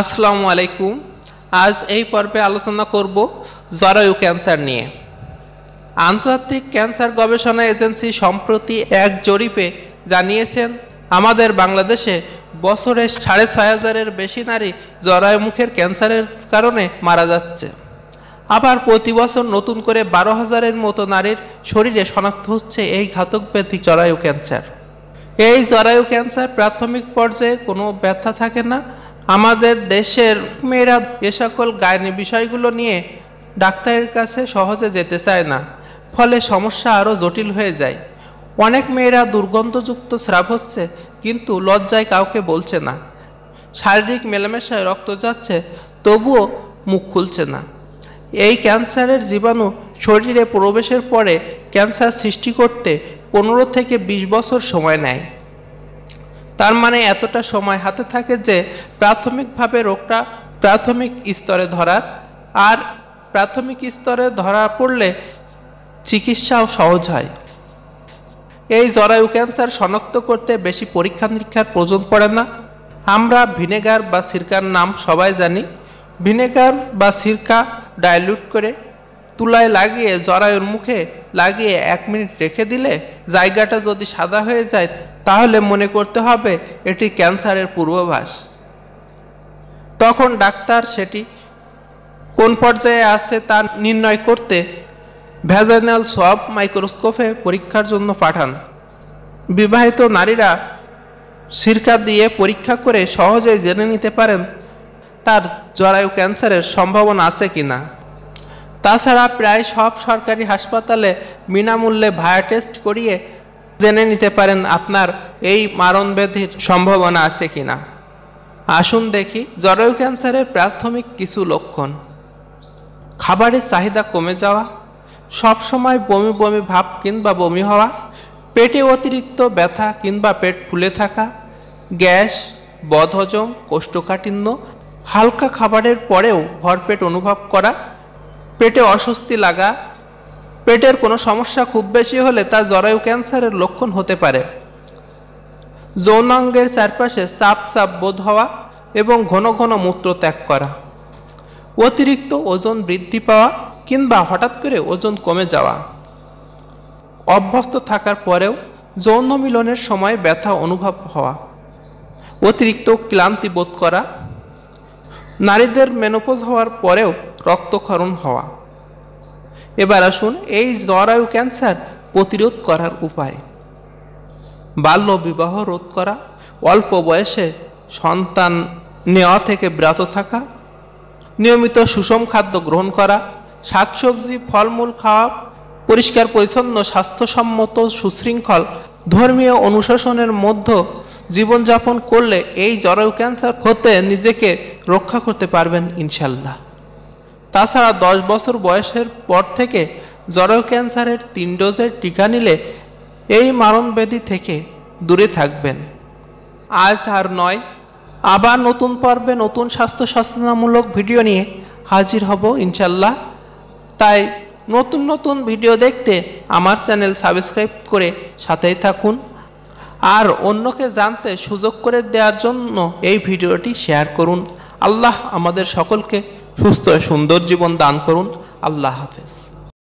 আসসালামু আলাইকুম আজ এই পর্বে আলোচনা করব জরায়ু ক্যান্সার নিয়ে আন্তর্জাতিক ক্যান্সার গবেষণা এজেন্সি সম্প্রতি এক জরিপে জানিয়েছেন আমাদের বাংলাদেশে বছরে সাড়ে ছয় হাজারের বেশি নারী জরায়ু মুখের ক্যান্সারের কারণে মারা যাচ্ছে আবার প্রতি বছর নতুন করে বারো হাজারের মতো নারীর শরীরে শনাক্ত হচ্ছে এই ঘাতক ব্যাধি জরায়ু ক্যান্সার এই জরায়ু ক্যান্সার প্রাথমিক পর্যায়ে কোনো ব্যথা থাকে না আমাদের দেশের মেয়েরা এ সকল গায়নি বিষয়গুলো নিয়ে ডাক্তারের কাছে সহজে যেতে চায় না ফলে সমস্যা আরও জটিল হয়ে যায় অনেক মেয়েরা দুর্গন্ধযুক্ত স্রাব হচ্ছে কিন্তু লজ্জায় কাউকে বলছে না শারীরিক মেলামেশায় রক্ত যাচ্ছে তবুও মুখ খুলছে না এই ক্যান্সারের জীবাণু শরীরে প্রবেশের পরে ক্যান্সার সৃষ্টি করতে পনেরো থেকে বিশ বছর সময় নেয় তার মানে এতটা সময় হাতে থাকে যে প্রাথমিকভাবে রোগটা প্রাথমিক স্তরে ধরার আর প্রাথমিক স্তরে ধরা পড়লে চিকিৎসাও সহজ হয় এই জরায়ু ক্যান্সার শনাক্ত করতে বেশি পরীক্ষা নিরীক্ষার প্রয়োজন পড়ে না আমরা ভিনেগার বা সিরকার নাম সবাই জানি ভিনেগার বা সিরকা ডাইলুট করে তুলায় লাগিয়ে জরায়ুর মুখে লাগিয়ে এক মিনিট রেখে দিলে জায়গাটা যদি সাদা হয়ে যায় তাহলে মনে করতে হবে এটি ক্যান্সারের পূর্বাভাস তখন ডাক্তার সেটি কোন পর্যায়ে আসছে তা নির্ণয় করতে ভ্যাজাইনাল সব মাইক্রোস্কোপে পরীক্ষার জন্য পাঠান বিবাহিত নারীরা সিরকা দিয়ে পরীক্ষা করে সহজেই জেনে নিতে পারেন তার জরায়ু ক্যান্সারের সম্ভাবনা আছে কি না তাছাড়া প্রায় সব সরকারি হাসপাতালে বিনামূল্যে ভায়া টেস্ট করিয়ে জেনে নিতে পারেন আপনার এই মারণ ব্যাধির সম্ভাবনা আছে কি না আসুন দেখি জরায়ু ক্যান্সারের প্রাথমিক কিছু লক্ষণ খাবারের চাহিদা কমে যাওয়া সবসময় বমি বমি ভাব কিংবা বমি হওয়া পেটে অতিরিক্ত ব্যথা কিংবা পেট ফুলে থাকা গ্যাস বদহজম কোষ্ঠকাঠিন্য হালকা খাবারের পরেও ভরপেট অনুভব করা পেটে অস্বস্তি লাগা পেটের কোনো সমস্যা খুব বেশি হলে তা জরায়ু ক্যান্সারের লক্ষণ হতে পারে যৌনাঙ্গের চারপাশে চাপ চাপ বোধ হওয়া এবং ঘন ঘন মূত্র ত্যাগ করা অতিরিক্ত ওজন বৃদ্ধি পাওয়া কিংবা হঠাৎ করে ওজন কমে যাওয়া অভ্যস্ত থাকার পরেও যৌন মিলনের সময় ব্যথা অনুভব হওয়া অতিরিক্ত ক্লান্তি বোধ করা নারীদের মেনোপোজ হওয়ার পরেও রক্তক্ষরণ হওয়া এবার আসুন এই জরায়ু ক্যান্সার প্রতিরোধ করার উপায় বাল্য বিবাহ রোধ করা অল্প বয়সে সন্তান নেওয়া থেকে ব্রাত থাকা নিয়মিত সুষম খাদ্য গ্রহণ করা শাকসবজি ফলমূল খাওয়া পরিষ্কার পরিচ্ছন্ন স্বাস্থ্যসম্মত সুশৃঙ্খল ধর্মীয় অনুশাসনের মধ্য জীবনযাপন করলে এই জরায়ু ক্যান্সার হতে নিজেকে রক্ষা করতে পারবেন ইনশাল্লাহ তাছাড়া দশ বছর বয়সের পর থেকে জরায়ু ক্যান্সারের তিন ডোজের টিকা নিলে এই মারণব্যাধি থেকে দূরে থাকবেন আজ আর নয় আবার নতুন পর্বে নতুন স্বাস্থ্য সচেতনামূলক ভিডিও নিয়ে হাজির হব ইনশাল্লাহ তাই নতুন নতুন ভিডিও দেখতে আমার চ্যানেল সাবস্ক্রাইব করে সাথেই থাকুন আর অন্যকে জানতে সুযোগ করে দেওয়ার জন্য এই ভিডিওটি শেয়ার করুন আল্লাহ আমাদের সকলকে সুস্থ সুন্দর জীবন দান করুন আল্লাহ হাফেজ